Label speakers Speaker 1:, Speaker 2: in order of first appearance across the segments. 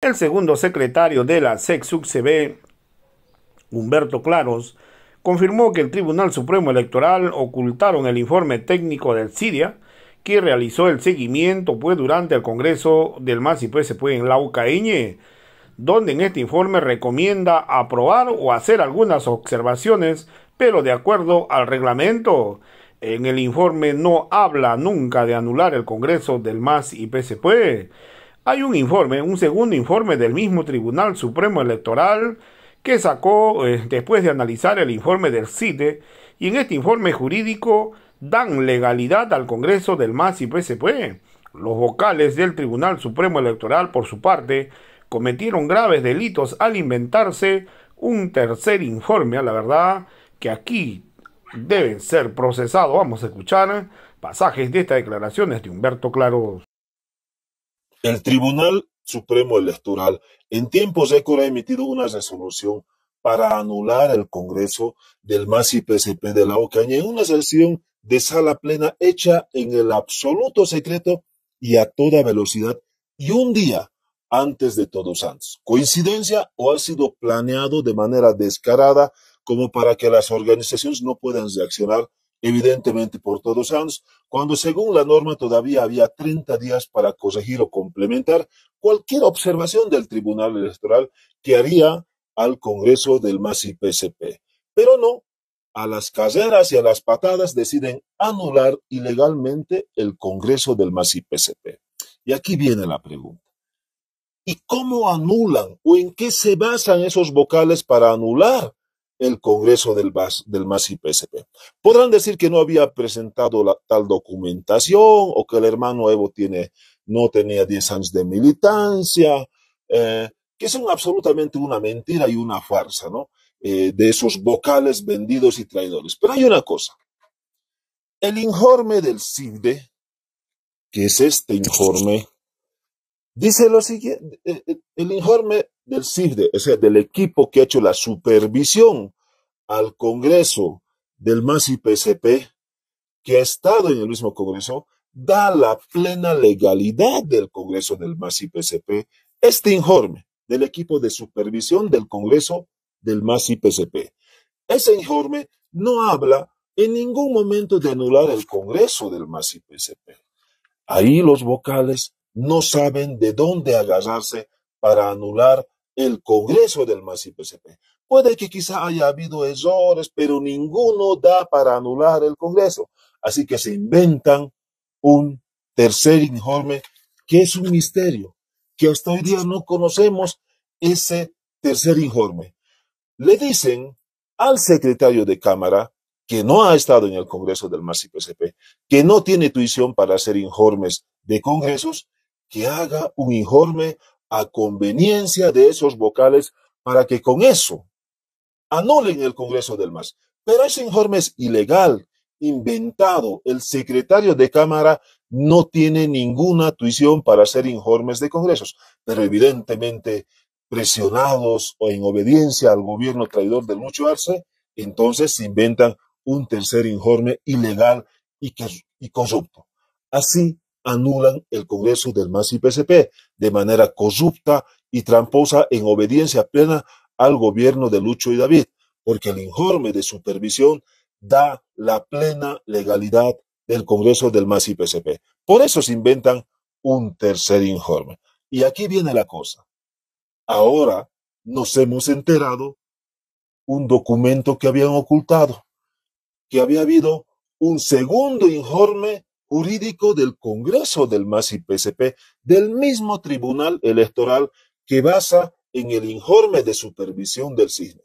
Speaker 1: El segundo secretario de la sec Humberto Claros, confirmó que el Tribunal Supremo Electoral ocultaron el informe técnico del Siria, que realizó el seguimiento pues, durante el Congreso del MAS y PSP pues, en la UCAEñe, donde en este informe recomienda aprobar o hacer algunas observaciones, pero de acuerdo al reglamento. En el informe no habla nunca de anular el Congreso del MAS y PSP. Pues, hay un informe, un segundo informe del mismo Tribunal Supremo Electoral que sacó eh, después de analizar el informe del CITE y en este informe jurídico dan legalidad al Congreso del MAS y PSP. Los vocales del Tribunal Supremo Electoral, por su parte, cometieron graves delitos al inventarse un tercer informe, a la verdad, que aquí deben ser procesados. Vamos a escuchar pasajes de estas declaraciones de Humberto Claro.
Speaker 2: El Tribunal Supremo Electoral en tiempos récord ha emitido una resolución para anular el Congreso del MAS y PSP de la Ocaña en una sesión de sala plena hecha en el absoluto secreto y a toda velocidad y un día antes de Todos antes. ¿Coincidencia o ha sido planeado de manera descarada como para que las organizaciones no puedan reaccionar evidentemente por todos años, cuando según la norma todavía había 30 días para corregir o complementar cualquier observación del Tribunal Electoral que haría al Congreso del MASI PSP. Pero no, a las carreras y a las patadas deciden anular ilegalmente el Congreso del MASI PSP. Y aquí viene la pregunta. ¿Y cómo anulan o en qué se basan esos vocales para anular el Congreso del, BAS, MAS y PSP. Podrán decir que no había presentado la, tal documentación o que el hermano Evo tiene, no tenía 10 años de militancia, eh, que son absolutamente una mentira y una farsa, ¿no? Eh, de esos vocales vendidos y traidores. Pero hay una cosa. El informe del CIFDE, que es este informe, dice lo siguiente, eh, el informe del CIDE, o sea, del equipo que ha hecho la supervisión al Congreso del MAS PCP, que ha estado en el mismo Congreso, da la plena legalidad del Congreso del MAS PCP este informe del equipo de supervisión del Congreso del MAS y Ese informe no habla en ningún momento de anular el Congreso del MAS y Ahí los vocales no saben de dónde agarrarse para anular el Congreso del MAS y Puede que quizá haya habido errores, pero ninguno da para anular el Congreso. Así que se inventan un tercer informe que es un misterio, que hasta hoy día no conocemos ese tercer informe. Le dicen al secretario de Cámara que no ha estado en el Congreso del MAS PSP, que no tiene tuición para hacer informes de congresos, que haga un informe a conveniencia de esos vocales para que con eso anulen el Congreso del MAS. Pero ese informe es ilegal, inventado. El secretario de Cámara no tiene ninguna tuición para hacer informes de congresos, pero evidentemente presionados o en obediencia al gobierno traidor del mucho Arce, entonces se inventan un tercer informe ilegal y, y corrupto. Así anulan el Congreso del MAS y PSP, de manera corrupta y tramposa en obediencia plena al gobierno de Lucho y David, porque el informe de supervisión da la plena legalidad del Congreso del MAS y Por eso se inventan un tercer informe. Y aquí viene la cosa. Ahora nos hemos enterado un documento que habían ocultado, que había habido un segundo informe jurídico del Congreso del MAS y del mismo Tribunal Electoral que basa en el informe de supervisión del CISNE.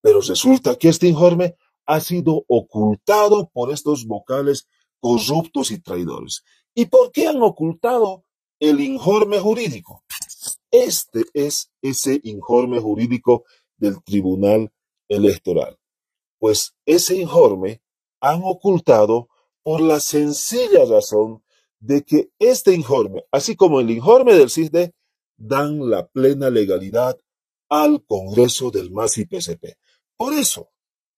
Speaker 2: Pero resulta que este informe ha sido ocultado por estos vocales corruptos y traidores. ¿Y por qué han ocultado el informe jurídico? Este es ese informe jurídico del Tribunal Electoral. Pues ese informe han ocultado por la sencilla razón de que este informe, así como el informe del CISDE, dan la plena legalidad al Congreso del MAS y Por eso,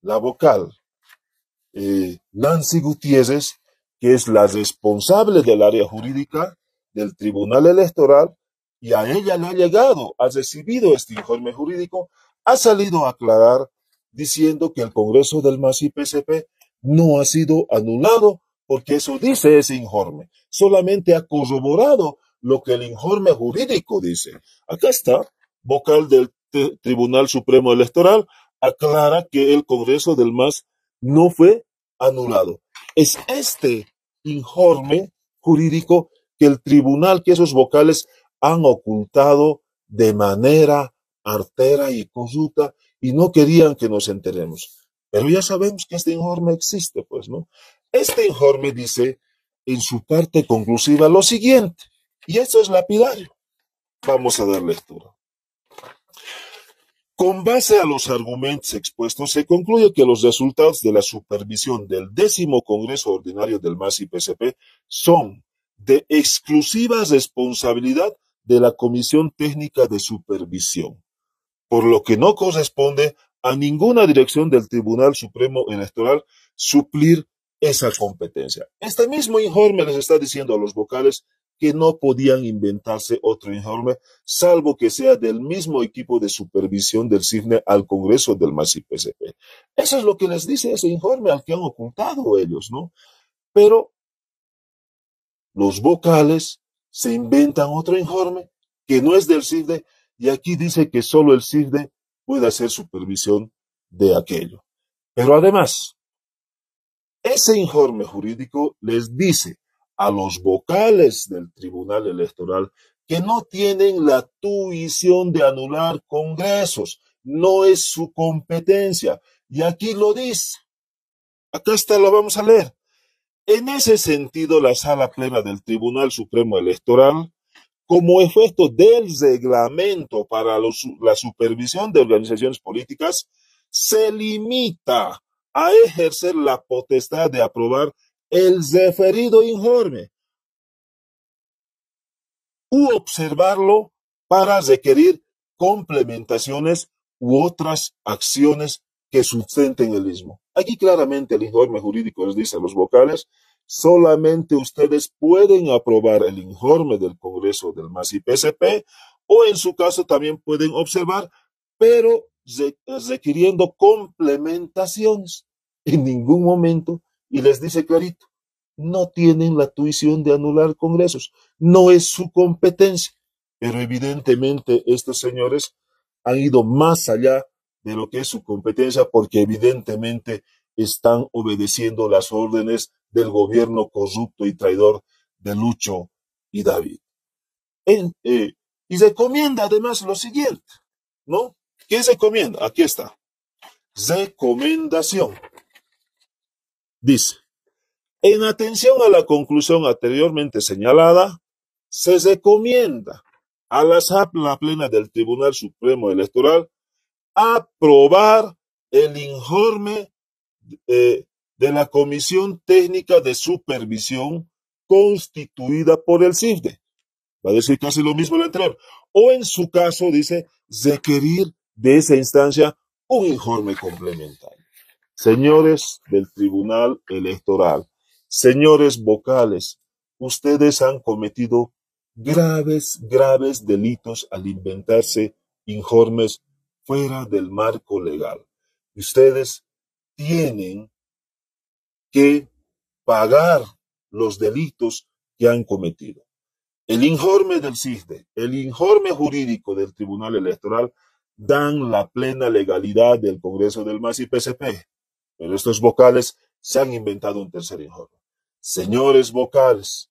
Speaker 2: la vocal eh, Nancy Gutiérrez, que es la responsable del área jurídica del Tribunal Electoral, y a ella le ha llegado, ha recibido este informe jurídico, ha salido a aclarar diciendo que el Congreso del MAS y no ha sido anulado, porque eso dice ese informe, solamente ha corroborado lo que el informe jurídico dice. Acá está, vocal del Tribunal Supremo Electoral aclara que el Congreso del MAS no fue anulado. Es este informe jurídico que el tribunal, que esos vocales han ocultado de manera artera y corrupta y no querían que nos enteremos. Pero ya sabemos que este informe existe, pues, ¿no? Este informe dice en su parte conclusiva lo siguiente. Y eso es lapidario. Vamos a dar lectura. Con base a los argumentos expuestos, se concluye que los resultados de la supervisión del décimo Congreso Ordinario del MAS y PCP son de exclusiva responsabilidad de la Comisión Técnica de Supervisión, por lo que no corresponde a ninguna dirección del Tribunal Supremo Electoral suplir esa competencia. Este mismo informe les está diciendo a los vocales que no podían inventarse otro informe, salvo que sea del mismo equipo de supervisión del CIFNE al Congreso del masi psp Eso es lo que les dice ese informe al que han ocultado ellos, ¿no? Pero los vocales se inventan otro informe que no es del CIFNE y aquí dice que solo el CIFNE puede hacer supervisión de aquello. Pero además, ese informe jurídico les dice a los vocales del Tribunal Electoral que no tienen la tuición de anular congresos. No es su competencia. Y aquí lo dice. Acá está, lo vamos a leer. En ese sentido, la sala plena del Tribunal Supremo Electoral, como efecto del reglamento para la supervisión de organizaciones políticas, se limita a ejercer la potestad de aprobar el referido informe u observarlo para requerir complementaciones u otras acciones que sustenten el mismo. Aquí claramente el informe jurídico les dice a los vocales, solamente ustedes pueden aprobar el informe del Congreso del MAS y PSP o en su caso también pueden observar, pero requiriendo complementaciones. En ningún momento y les dice clarito, no tienen la tuición de anular congresos, no es su competencia. Pero evidentemente estos señores han ido más allá de lo que es su competencia porque evidentemente están obedeciendo las órdenes del gobierno corrupto y traidor de Lucho y David. Eh, y recomienda además lo siguiente, ¿no? ¿Qué recomienda? Aquí está. Recomendación. Dice, en atención a la conclusión anteriormente señalada, se recomienda a la plena del Tribunal Supremo Electoral aprobar el informe eh, de la Comisión Técnica de Supervisión constituida por el CIFDE. Va a decir casi lo mismo el anterior. O en su caso, dice, requerir de esa instancia un informe complementario. Señores del Tribunal Electoral, señores vocales, ustedes han cometido graves, graves delitos al inventarse informes fuera del marco legal. Ustedes tienen que pagar los delitos que han cometido. El informe del CISDE, el informe jurídico del Tribunal Electoral dan la plena legalidad del Congreso del MAS y PSP. Pero estos vocales se han inventado un tercer informe. Señores vocales,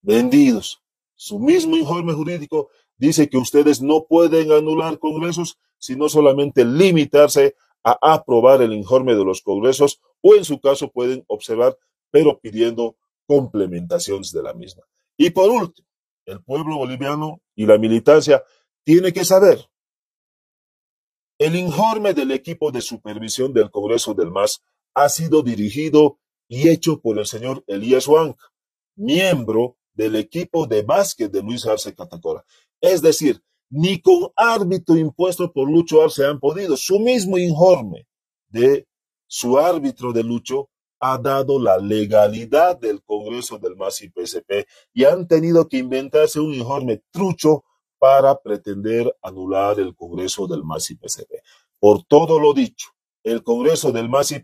Speaker 2: vendidos, su mismo informe jurídico dice que ustedes no pueden anular congresos, sino solamente limitarse a aprobar el informe de los congresos o en su caso pueden observar, pero pidiendo complementaciones de la misma. Y por último, el pueblo boliviano y la militancia tiene que saber el informe del equipo de supervisión del Congreso del MAS ha sido dirigido y hecho por el señor Elías Wang, miembro del equipo de básquet de Luis Arce Catacora. Es decir, ni con árbitro impuesto por Lucho Arce han podido. Su mismo informe de su árbitro de Lucho ha dado la legalidad del Congreso del MAS y PSP y han tenido que inventarse un informe trucho para pretender anular el Congreso del MAS y Por todo lo dicho, el Congreso del MAS y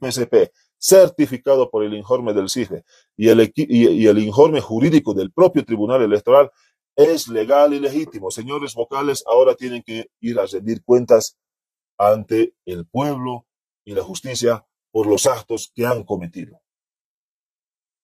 Speaker 2: certificado por el informe del CIFE y el, y el informe jurídico del propio Tribunal Electoral, es legal y legítimo. Señores vocales, ahora tienen que ir a rendir cuentas ante el pueblo y la justicia por los actos que han cometido.